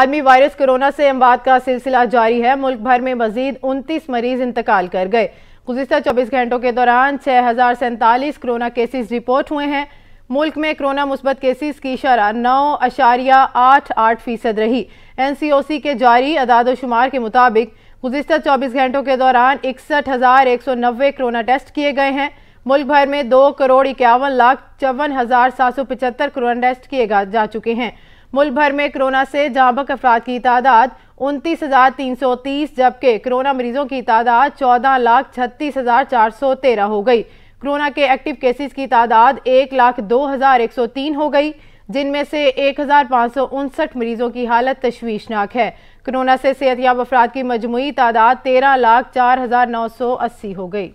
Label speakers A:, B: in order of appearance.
A: आलमी virus corona से अमवात का सिलसिला जारी है मुल्क भर में मजीद उनतीस मरीज इंतकाल कर गए गुजशत चौबीस घंटों के दौरान छः हज़ार सैंतालीस कोरोना केसेस रिपोर्ट हुए हैं मुल्क में कोरोना मुस्बत केसेस की शरह नौ अशारिया आठ आठ फीसद रही एन सी ओ सी के जारी अदाद शुमार के मुताबिक गुजशत चौबीस घंटों के दौरान इकसठ हज़ार एक सौ नब्बे कोरोना टेस्ट किए गए हैं मुल्क भर में दो करोड़ इक्यावन लाख चौवन हज़ार सात सौ पचहत्तर कोरोना टेस्ट किए जा चुके हैं मुल्क भर में कोरोना से जाबक अफराद की तादाद उनतीस हज़ार तीन सौ तीस जबकि कोरोना मरीजों की तादाद चौदह लाख छत्तीस हज़ार चार सौ तेरह हो गई कोरोना के एक्टिव केसेस की तादाद एक लाख दो हज़ार एक सौ तीन हो गई जिनमें से एक हज़ार पाँच सौ उनसठ मरीजों की हालत तशवीशनाक है कोरोना से सेहतयाब अफराद की मजमू तादाद तेरह लाख चार हज़ार नौ सौ अस्सी हो गई